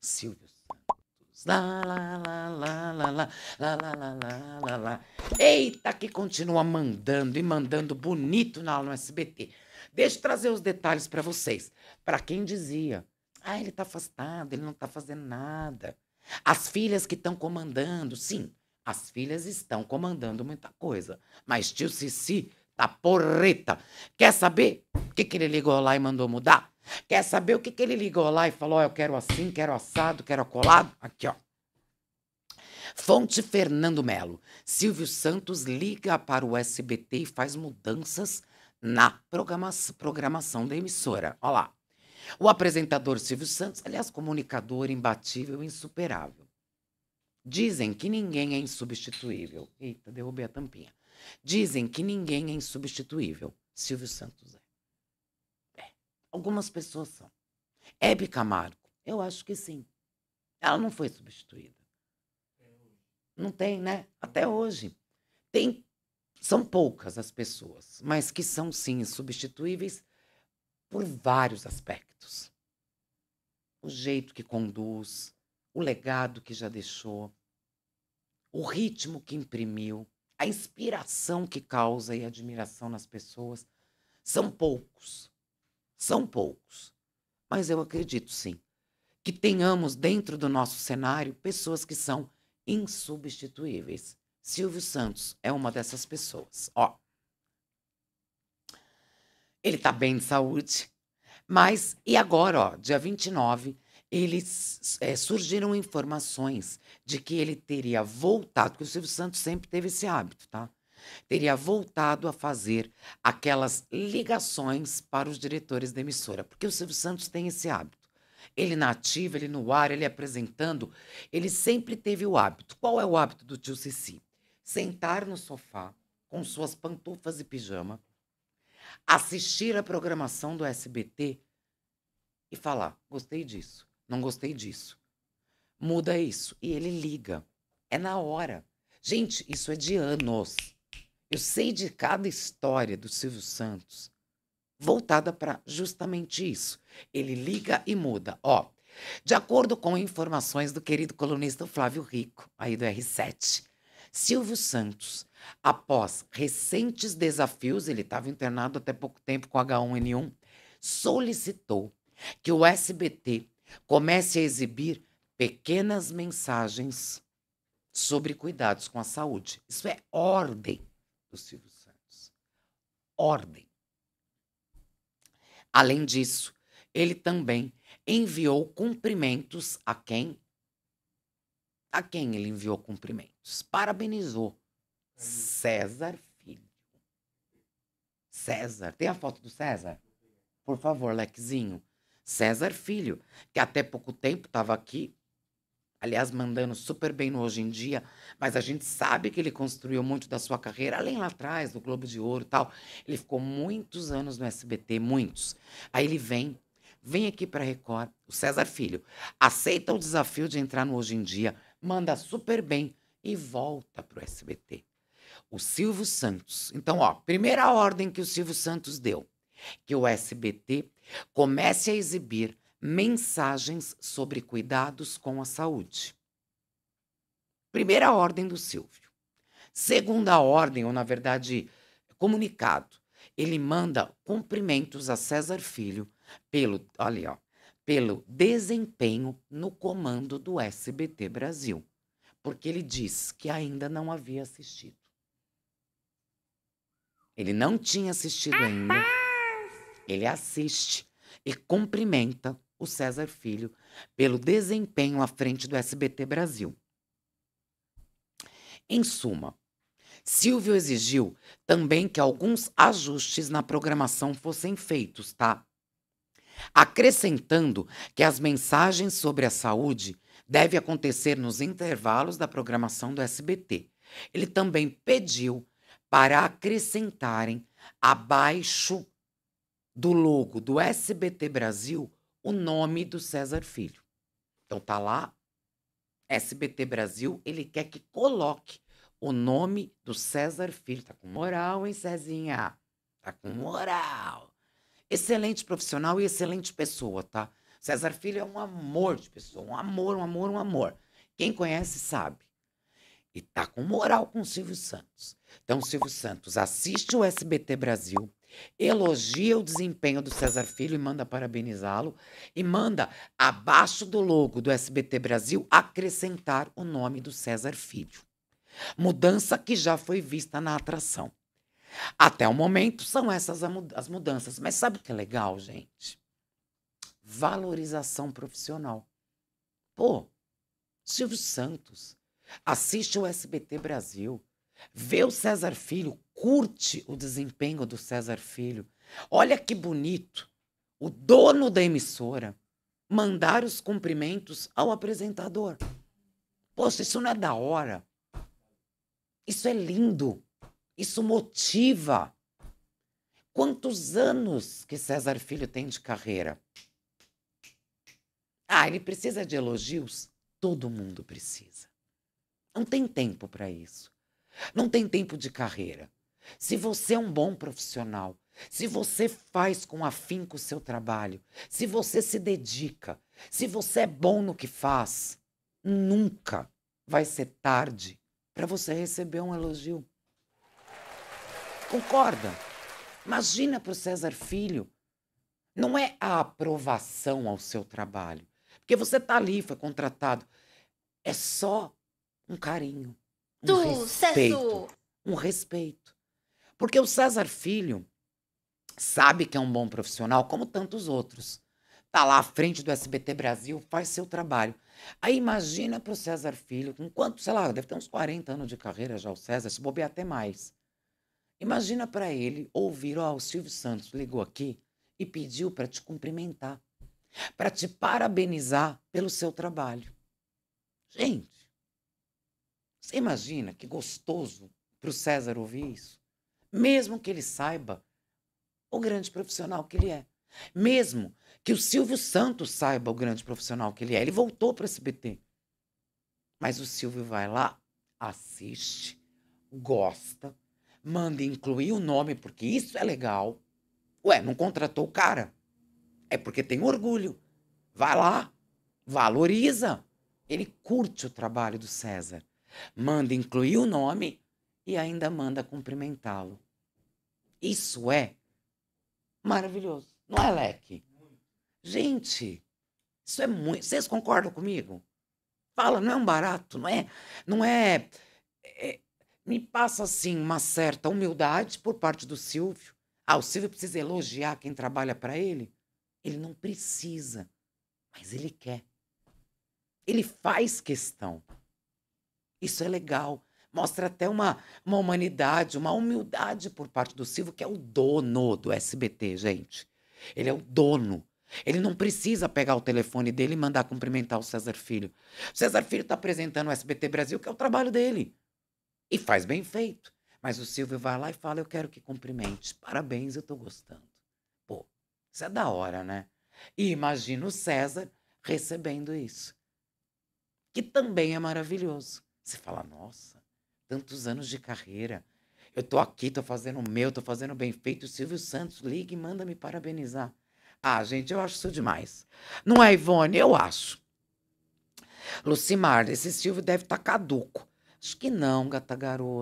Silvio Santos. Lá, lá, lá, lá, lá, lá, lá, lá, lá, lá, lá. Eita, que continua mandando e mandando bonito na aula no SBT. Deixa eu trazer os detalhes para vocês. Para quem dizia, ah, ele está afastado, ele não está fazendo nada. As filhas que estão comandando, sim, as filhas estão comandando muita coisa. Mas tio Cici tá porreta. Quer saber o que, que ele ligou lá e mandou mudar? Quer saber o que, que ele ligou lá e falou? Oh, eu quero assim, quero assado, quero colado. Aqui, ó. Fonte Fernando Melo. Silvio Santos liga para o SBT e faz mudanças na programação da emissora. Olha lá. O apresentador Silvio Santos, aliás, comunicador imbatível e insuperável. Dizem que ninguém é insubstituível. Eita, derrubei a tampinha. Dizem que ninguém é insubstituível. Silvio Santos é. Algumas pessoas são. Hebe Camargo, eu acho que sim. Ela não foi substituída. Não tem, né? Até hoje. Tem, são poucas as pessoas, mas que são sim substituíveis por vários aspectos. O jeito que conduz, o legado que já deixou, o ritmo que imprimiu, a inspiração que causa e admiração nas pessoas. São poucos, são poucos, mas eu acredito sim que tenhamos dentro do nosso cenário pessoas que são insubstituíveis. Silvio Santos é uma dessas pessoas. Ó, ele está bem de saúde, mas e agora, ó, dia 29, eles é, surgiram informações de que ele teria voltado, porque o Silvio Santos sempre teve esse hábito, tá? teria voltado a fazer aquelas ligações para os diretores da emissora, porque o Silvio Santos tem esse hábito. Ele na ativa, ele no ar, ele apresentando, ele sempre teve o hábito. Qual é o hábito do tio Cici? Sentar no sofá com suas pantufas e pijama, assistir a programação do SBT e falar: gostei disso, não gostei disso, muda isso. E ele liga. É na hora. Gente, isso é de anos. Eu sei de cada história do Silvio Santos voltada para justamente isso. Ele liga e muda. Ó, de acordo com informações do querido colunista Flávio Rico, aí do R7, Silvio Santos, após recentes desafios, ele estava internado até pouco tempo com H1N1, solicitou que o SBT comece a exibir pequenas mensagens sobre cuidados com a saúde. Isso é ordem do Silvio Santos. Ordem. Além disso, ele também enviou cumprimentos a quem? A quem ele enviou cumprimentos? Parabenizou César Filho. César, tem a foto do César? Por favor, Lequezinho. César Filho, que até pouco tempo estava aqui Aliás, mandando super bem no hoje em dia, mas a gente sabe que ele construiu muito da sua carreira, além lá atrás, do Globo de Ouro e tal. Ele ficou muitos anos no SBT, muitos. Aí ele vem, vem aqui para Record, o César Filho, aceita o desafio de entrar no Hoje em Dia, manda super bem e volta para o SBT. O Silvio Santos. Então, ó, primeira ordem que o Silvio Santos deu, que o SBT comece a exibir Mensagens sobre cuidados com a saúde. Primeira ordem do Silvio. Segunda ordem, ou na verdade, comunicado. Ele manda cumprimentos a César Filho pelo, ali ó, pelo desempenho no comando do SBT Brasil, porque ele diz que ainda não havia assistido. Ele não tinha assistido ainda. Ele assiste e cumprimenta o César Filho pelo desempenho à frente do SBT Brasil. Em suma, Silvio exigiu também que alguns ajustes na programação fossem feitos, tá? Acrescentando que as mensagens sobre a saúde devem acontecer nos intervalos da programação do SBT. Ele também pediu para acrescentarem abaixo do logo do SBT Brasil o nome do César Filho. Então tá lá, SBT Brasil, ele quer que coloque o nome do César Filho. Tá com moral, hein, Cezinha? Tá com moral. Excelente profissional e excelente pessoa, tá? César Filho é um amor de pessoa, um amor, um amor, um amor. Quem conhece sabe. E tá com moral com o Silvio Santos. Então, Silvio Santos, assiste o SBT Brasil, elogia o desempenho do César Filho e manda parabenizá-lo e manda abaixo do logo do SBT Brasil acrescentar o nome do César Filho. Mudança que já foi vista na atração. Até o momento são essas as mudanças, mas sabe o que é legal, gente? Valorização profissional. Pô, Silvio Santos assiste o SBT Brasil Vê o César Filho, curte o desempenho do César Filho. Olha que bonito. O dono da emissora mandar os cumprimentos ao apresentador. Poxa, isso não é da hora. Isso é lindo. Isso motiva. Quantos anos que César Filho tem de carreira? Ah, ele precisa de elogios? Todo mundo precisa. Não tem tempo para isso. Não tem tempo de carreira. Se você é um bom profissional, se você faz com afinco o seu trabalho, se você se dedica, se você é bom no que faz, nunca vai ser tarde para você receber um elogio. Concorda? Imagina para o César Filho. Não é a aprovação ao seu trabalho. Porque você está ali, foi contratado. É só um carinho. Um respeito, um respeito. Porque o César Filho sabe que é um bom profissional, como tantos outros. Tá lá à frente do SBT Brasil, faz seu trabalho. Aí imagina para o César Filho, com quanto, sei lá, deve ter uns 40 anos de carreira já o César, se bobear até mais. Imagina para ele ouvir, ó, o Silvio Santos ligou aqui e pediu para te cumprimentar, para te parabenizar pelo seu trabalho. Gente, você imagina que gostoso para o César ouvir isso? Mesmo que ele saiba o grande profissional que ele é. Mesmo que o Silvio Santos saiba o grande profissional que ele é. Ele voltou para o SBT. Mas o Silvio vai lá, assiste, gosta, manda incluir o nome, porque isso é legal. Ué, não contratou o cara. É porque tem orgulho. Vai lá, valoriza. Ele curte o trabalho do César manda incluir o nome e ainda manda cumprimentá-lo. Isso é maravilhoso. Não é, Leque? Gente, isso é muito. Vocês concordam comigo? Fala, não é um barato, não é? Não é, é me passa assim uma certa humildade por parte do Silvio. Ah, o Silvio precisa elogiar quem trabalha para ele? Ele não precisa, mas ele quer. Ele faz questão. Isso é legal. Mostra até uma, uma humanidade, uma humildade por parte do Silvio, que é o dono do SBT, gente. Ele é o dono. Ele não precisa pegar o telefone dele e mandar cumprimentar o César Filho. O César Filho está apresentando o SBT Brasil, que é o trabalho dele. E faz bem feito. Mas o Silvio vai lá e fala: Eu quero que cumprimente. Parabéns, eu estou gostando. Pô, isso é da hora, né? E imagina o César recebendo isso, que também é maravilhoso. Você fala, nossa, tantos anos de carreira. Eu tô aqui, tô fazendo o meu, tô fazendo bem feito. Silvio Santos liga e manda me parabenizar. Ah, gente, eu acho isso demais. Não é, Ivone? Eu acho. Lucimar, esse Silvio deve estar tá caduco. Acho que não, gata garoto.